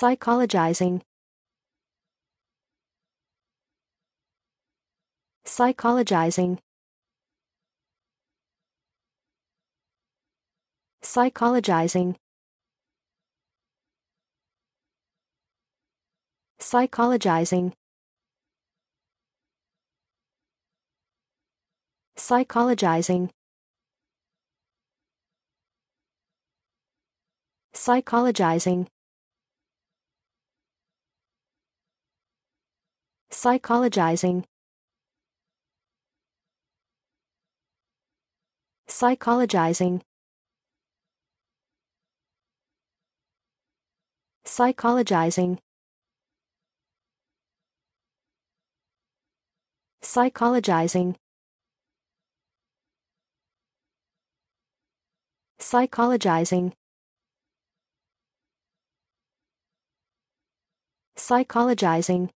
Psychologizing Psychologizing Psychologizing Psychologizing Psychologizing Psychologizing Psychologizing Psychologizing Psychologizing Psychologizing Psychologizing Psychologizing